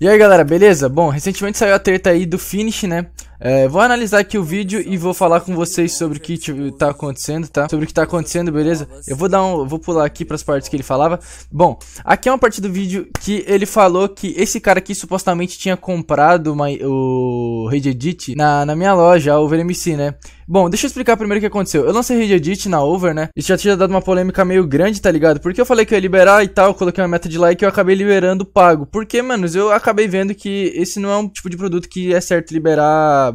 E aí galera, beleza? Bom, recentemente saiu a treta aí do Finish, né? É, vou analisar aqui o vídeo e vou falar com vocês sobre o que tá acontecendo, tá? Sobre o que tá acontecendo, beleza? Eu vou dar um, vou pular aqui para as partes que ele falava. Bom, aqui é uma parte do vídeo que ele falou que esse cara aqui supostamente tinha comprado uma, o Reddit na, na minha loja, a OverMC, né? Bom, deixa eu explicar primeiro o que aconteceu. Eu lancei Reddit na Over, né? Isso já tinha dado uma polêmica meio grande, tá ligado? Porque eu falei que eu ia liberar e tal, coloquei uma meta de like e eu acabei liberando pago. Porque, manos, eu acabei vendo que esse não é um tipo de produto que é certo liberar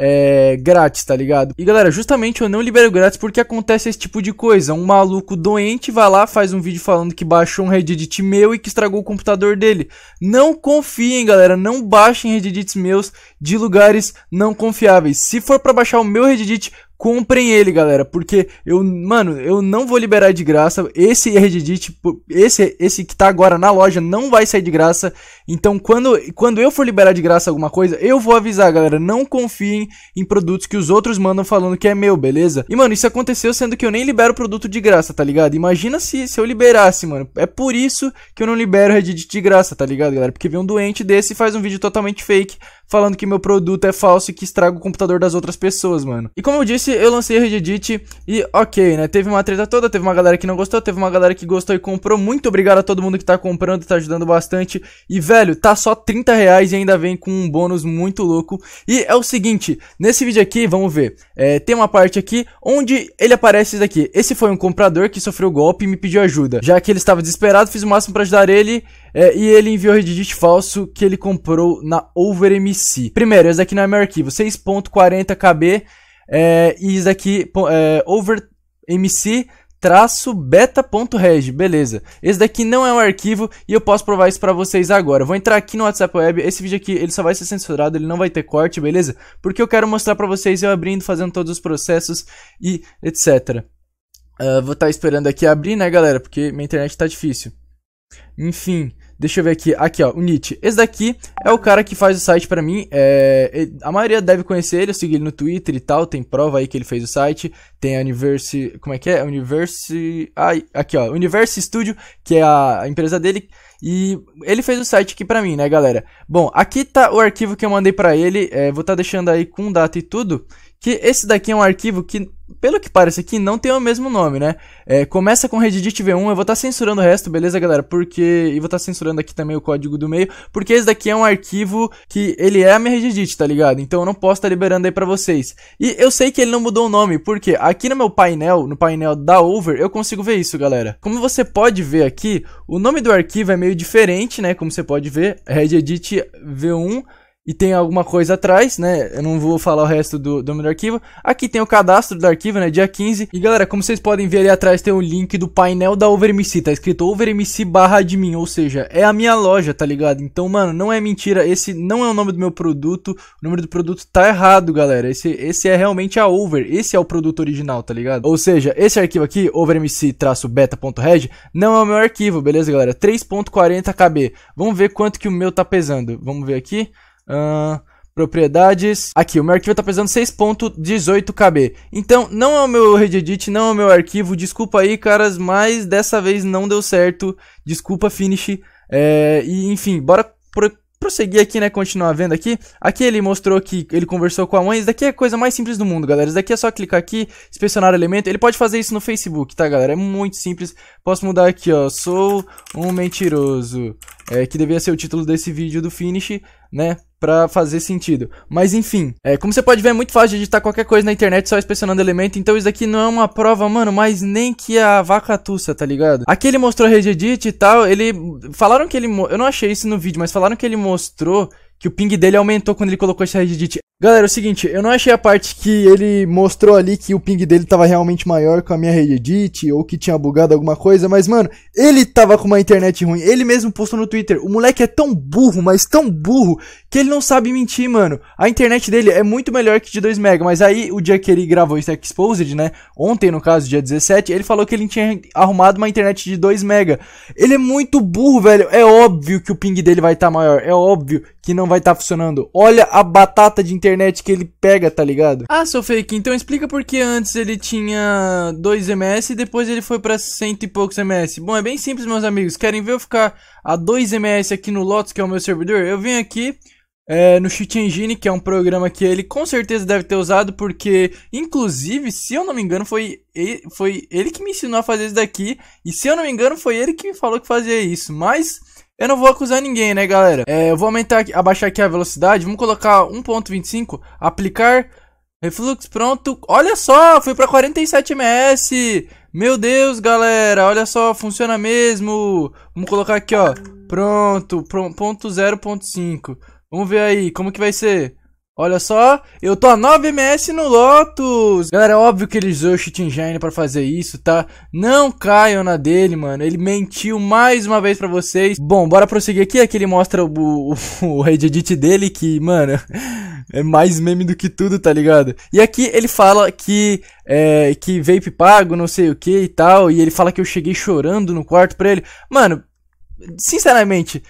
é, grátis, tá ligado? E galera, justamente eu não libero grátis porque acontece esse tipo de coisa. Um maluco doente vai lá, faz um vídeo falando que baixou um Reddit meu e que estragou o computador dele. Não confiem, galera, não baixem Reddits meus de lugares não confiáveis. Se for para baixar o meu Reddit, comprem ele, galera, porque eu, mano, eu não vou liberar de graça. Esse Reddit, tipo, esse esse que tá agora na loja não vai sair de graça. Então, quando, quando eu for liberar de graça alguma coisa, eu vou avisar, galera. Não confiem em produtos que os outros mandam falando que é meu, beleza? E, mano, isso aconteceu sendo que eu nem libero produto de graça, tá ligado? Imagina se, se eu liberasse, mano. É por isso que eu não libero Reddit de graça, tá ligado, galera? Porque vem um doente desse e faz um vídeo totalmente fake falando que meu produto é falso e que estraga o computador das outras pessoas, mano. E como eu disse, eu lancei Reddit e ok, né? Teve uma treta toda, teve uma galera que não gostou, teve uma galera que gostou e comprou. Muito obrigado a todo mundo que tá comprando, tá ajudando bastante. E, velho, tá só 30 reais e ainda vem com um bônus muito louco. E é o seguinte, nesse vídeo aqui, vamos ver. É, tem uma parte aqui onde ele aparece daqui. Esse foi um comprador que sofreu golpe e me pediu ajuda. Já que ele estava desesperado, fiz o máximo para ajudar ele é, e ele enviou Reddit falso que ele comprou na OverMC. Primeiro, esse aqui não é meu arquivo. 6.40kb é, e isso aqui é, OverMC traço beta.reg, beleza. Esse daqui não é um arquivo e eu posso provar isso para vocês agora. vou entrar aqui no WhatsApp Web, esse vídeo aqui ele só vai ser censurado, ele não vai ter corte, beleza? Porque eu quero mostrar para vocês eu abrindo, fazendo todos os processos e etc. Uh, ah, vou estar tá esperando aqui abrir, né, galera? Porque minha internet tá difícil. Enfim, Deixa eu ver aqui. Aqui, ó, o Nietzsche. Esse daqui é o cara que faz o site para mim. É, a maioria deve conhecer ele, eu sigo ele no Twitter e tal. Tem prova aí que ele fez o site. Tem a Universe... Como é que é? Universe... Ah, aqui, ó. Universe Studio, que é a empresa dele. E ele fez o site aqui pra mim, né, galera? Bom, aqui tá o arquivo que eu mandei pra ele. É, vou estar tá deixando aí com data e tudo. Que esse daqui é um arquivo que, pelo que parece aqui, não tem o mesmo nome, né? É, começa com Reddit V1, eu vou estar tá censurando o resto, beleza, galera? Porque. E vou estar tá censurando aqui também o código do meio, porque esse daqui é um arquivo que ele é a minha Reddit, tá ligado? Então eu não posso estar tá liberando aí pra vocês. E eu sei que ele não mudou o nome, porque aqui no meu painel, no painel da Over, eu consigo ver isso, galera. Como você pode ver aqui, o nome do arquivo é meio diferente, né? Como você pode ver, Reddit V1 e tem alguma coisa atrás, né? Eu não vou falar o resto do nome do arquivo. Aqui tem o cadastro do arquivo, né? Dia 15. E galera, como vocês podem ver ali atrás, tem o link do painel da OverMC. Tá escrito OverMC barra admin, ou seja, é a minha loja, tá ligado? Então, mano, não é mentira. Esse não é o nome do meu produto. O número do produto tá errado, galera. Esse, esse é realmente a Over. Esse é o produto original, tá ligado? Ou seja, esse arquivo aqui, overmc betared não é o meu arquivo, beleza, galera? 3.40kb. Vamos ver quanto que o meu tá pesando. Vamos ver aqui. Uh, propriedades. Aqui, o meu arquivo está pesando 6.18kb. Então, não é o meu Reddit, não é o meu arquivo. Desculpa aí, caras, mas dessa vez não deu certo. Desculpa, Finish. É, e, enfim, bora pro prosseguir aqui, né, continuar vendo aqui. Aqui ele mostrou que ele conversou com a mãe. Isso daqui é a coisa mais simples do mundo, galera. Isso daqui é só clicar aqui, inspecionar elemento. Ele pode fazer isso no Facebook, tá, galera? É muito simples. Posso mudar aqui, ó. Sou um mentiroso. É, que deveria ser o título desse vídeo do Finish, né? para fazer sentido. Mas enfim, é, como você pode ver, é muito fácil de editar qualquer coisa na internet só inspecionando elemento. Então isso aqui não é uma prova, mano, mas nem que a vaca tussa, tá ligado? Aqui ele mostrou regedit e tal. Ele. Falaram que ele. Eu não achei isso no vídeo, mas falaram que ele mostrou que o ping dele aumentou quando ele colocou esse regedit. Galera, é o seguinte, eu não achei a parte que ele mostrou ali que o ping dele tava realmente maior com a minha Reddit ou que tinha bugado alguma coisa, mas mano, ele tava com uma internet ruim. Ele mesmo postou no Twitter. O moleque é tão burro, mas tão burro, que ele não sabe mentir, mano. A internet dele é muito melhor que de 2 mega, mas aí o dia que ele gravou esse aqui Exposed, né? Ontem, no caso, dia 17, ele falou que ele tinha arrumado uma internet de 2 mega. Ele é muito burro, velho. É óbvio que o ping dele vai estar tá maior, é óbvio que não vai estar tá funcionando. Olha a batata de internet internet que ele pega, tá ligado? Ah, seu fake, então explica por que antes ele tinha 2 ms e depois ele foi para cento e poucos ms. Bom, é bem simples, meus amigos. Querem ver eu ficar a 2 ms aqui no Lotus, que é o meu servidor? Eu venho aqui, é, no Cheat Engine, que é um programa que ele com certeza deve ter usado, porque, inclusive, se eu não me engano, foi ele, foi ele que me ensinou a fazer isso daqui, e se eu não me engano, foi ele que me falou que fazia isso, mas eu não vou acusar ninguém, né, galera? É, eu vou aumentar, abaixar aqui a velocidade. Vamos colocar 1.25, aplicar, refluxo, pronto. Olha só, fui pra 47 ms. Meu Deus, galera, olha só, funciona mesmo. Vamos colocar aqui, ó, pronto, ponto 0.5. Vamos ver aí, como que vai ser? Olha só, eu tô a 9 ms no Lotus. Galera, é óbvio que ele usou o cheat engine pra fazer isso, tá? Não caiam na dele, mano. Ele mentiu mais uma vez pra vocês. Bom, bora prosseguir aqui. Aqui ele mostra o, o, o edit dele que, mano... É mais meme do que tudo, tá ligado? E aqui ele fala que é, que vape pago, não sei o que e tal. E ele fala que eu cheguei chorando no quarto pra ele. Mano, sinceramente,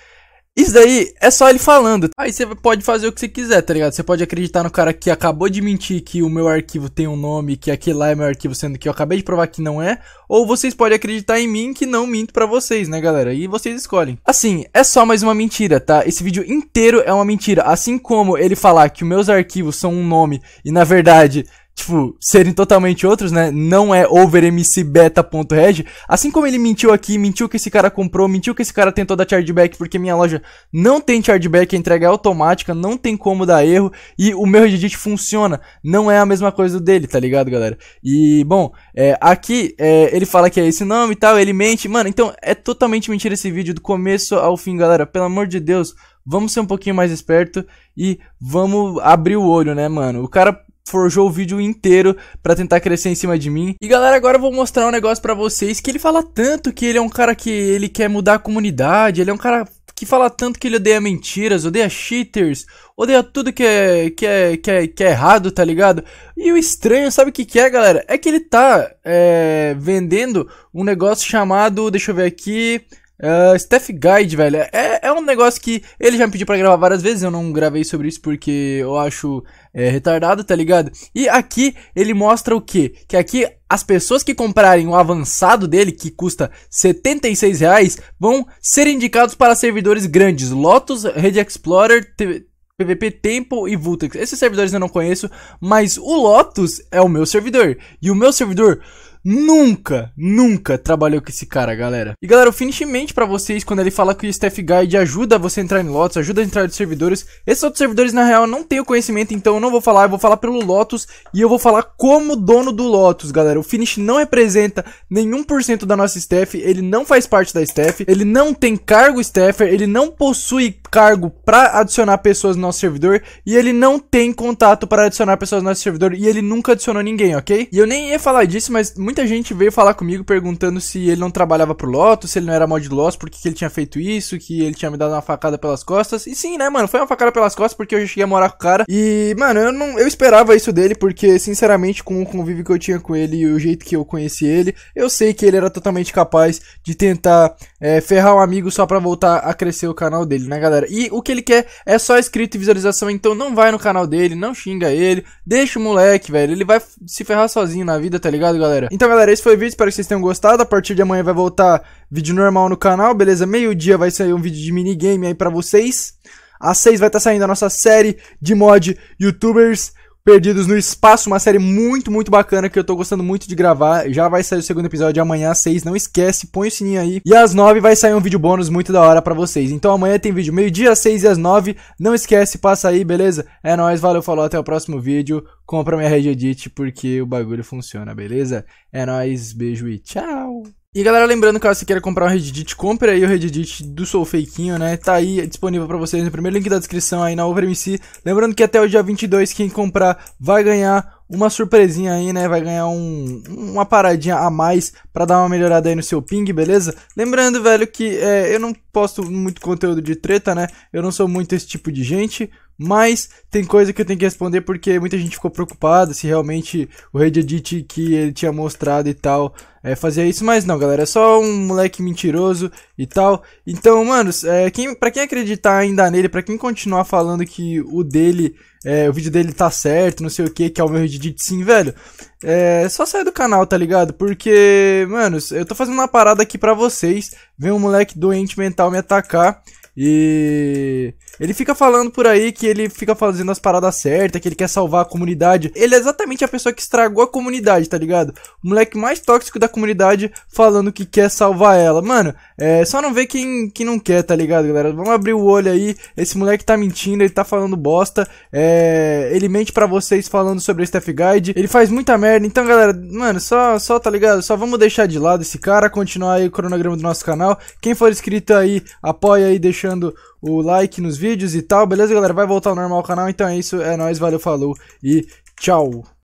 isso daí é só ele falando. Aí você pode fazer o que você quiser, tá ligado? Você pode acreditar no cara que acabou de mentir que o meu arquivo tem um nome, que aquele lá é meu arquivo, sendo que eu acabei de provar que não é. Ou vocês podem acreditar em mim que não minto para vocês, né, galera? E vocês escolhem. Assim, é só mais uma mentira, tá? Esse vídeo inteiro é uma mentira. Assim como ele falar que os meus arquivos são um nome e na verdade tipo, serem totalmente outros, né? Não é overmcbeta.reg. Assim como ele mentiu aqui, mentiu que esse cara comprou, mentiu que esse cara tentou dar chargeback, porque minha loja não tem chargeback, a entrega é automática, não tem como dar erro, e o meu Reddit funciona. Não é a mesma coisa do dele, tá ligado, galera? E, bom, é, aqui é, ele fala que é esse nome e tal, ele mente. Mano, então é totalmente mentira esse vídeo, do começo ao fim, galera. Pelo amor de Deus, vamos ser um pouquinho mais esperto e vamos abrir o olho, né, mano? O cara forjou o vídeo inteiro para tentar crescer em cima de mim. E galera, agora eu vou mostrar um negócio para vocês que ele fala tanto que ele é um cara que ele quer mudar a comunidade, ele é um cara que fala tanto que ele odeia mentiras, odeia cheaters, odeia tudo que é, que é, que é, que é errado, tá ligado? E o estranho, sabe o que, que é, galera? É que ele tá é, vendendo um negócio chamado, deixa eu ver aqui, Uh, ah, Steph Guide, velho, é, é um negócio que ele já me pediu para gravar várias vezes, eu não gravei sobre isso porque eu acho é, retardado, tá ligado? E aqui ele mostra o quê? Que aqui as pessoas que comprarem o avançado dele, que custa 76 reais, vão ser indicados para servidores grandes, Lotus, Red Explorer, TV, PVP Temple e Vultex. Esses servidores eu não conheço, mas o Lotus é o meu servidor. E o meu servidor nunca, nunca trabalhou com esse cara, galera. E galera, o Finish mente pra vocês quando ele fala que o Staff Guide ajuda você a entrar em Lotus, ajuda a entrar nos servidores. Esses outros servidores, na real, não tenho conhecimento, então eu não vou falar, eu vou falar pelo Lotus e eu vou falar como dono do Lotus, galera. O Finish não representa nenhum por cento da nossa staff, ele não faz parte da staff, ele não tem cargo staffer, ele não possui cargo para adicionar pessoas no nosso servidor e ele não tem contato para adicionar pessoas no nosso servidor e ele nunca adicionou ninguém, ok? E eu nem ia falar disso, mas muita gente veio falar comigo perguntando se ele não trabalhava pro Lotus, se ele não era mod Lotus, por que, que ele tinha feito isso, que ele tinha me dado uma facada pelas costas. E sim, né, mano, foi uma facada pelas costas porque eu já cheguei a morar com o cara e, mano, eu não eu esperava isso dele porque, sinceramente, com o convívio que eu tinha com ele e o jeito que eu conheci ele, eu sei que ele era totalmente capaz de tentar é, ferrar um amigo só para voltar a crescer o canal dele, né, galera? galera. E o que ele quer é só escrito e visualização, então não vai no canal dele, não xinga ele, deixa o moleque, velho. Ele vai se ferrar sozinho na vida, tá ligado, galera? Então, galera, esse foi o vídeo, espero que vocês tenham gostado. A partir de amanhã vai voltar vídeo normal no canal, beleza? Meio-dia vai sair um vídeo de minigame aí pra vocês. Às seis vai estar tá saindo a nossa série de mod YouTubers. Perdidos no Espaço, uma série muito, muito bacana que eu tô gostando muito de gravar. Já vai sair o segundo episódio amanhã às 6, não esquece, põe o sininho aí. E às 9 vai sair um vídeo bônus muito da hora para vocês. Então amanhã tem vídeo meio-dia às 6 e às 9. Não esquece, passa aí, beleza? É nóis, valeu, falou, até o próximo vídeo. Compra minha Edit porque o bagulho funciona, beleza? É nóis, beijo e tchau! E galera, lembrando, que você queira comprar o Reddit, compre aí o Reddit do Soul Fakinho, né? Tá aí disponível para vocês no primeiro link da descrição aí na OverMC. Lembrando que até o dia 22, quem comprar vai ganhar uma surpresinha aí, né? Vai ganhar um, uma paradinha a mais para dar uma melhorada aí no seu ping, beleza? Lembrando, velho, que é, eu não posto muito conteúdo de treta, né? Eu não sou muito esse tipo de gente. Mas tem coisa que eu tenho que responder porque muita gente ficou preocupada se realmente o Reddit que ele tinha mostrado e tal é, fazia isso, mas não, galera, é só um moleque mentiroso e tal. Então, manos, é, quem, pra quem acreditar ainda nele, pra quem continuar falando que o dele, é, o vídeo dele tá certo, não sei o que, que é o meu Reddit sim, velho, é só sair do canal, tá ligado? Porque, manos, eu tô fazendo uma parada aqui pra vocês, vem um moleque doente mental me atacar. E ele fica falando por aí que ele fica fazendo as paradas certas, que ele quer salvar a comunidade. Ele é exatamente a pessoa que estragou a comunidade, tá ligado? O moleque mais tóxico da comunidade falando que quer salvar ela. Mano, é só não ver quem, quem não quer, tá ligado, galera? Vamos abrir o olho aí. Esse moleque tá mentindo, ele tá falando bosta. É, ele mente para vocês falando sobre o Steph Guide. Ele faz muita merda. Então, galera, mano, só, só tá ligado? Só vamos deixar de lado esse cara, continuar aí o cronograma do nosso canal. Quem for inscrito aí, apoia aí, deixa deixando o like nos vídeos e tal. Beleza, galera? Vai voltar ao normal o canal. Então é isso. É nóis. Valeu, falou e tchau.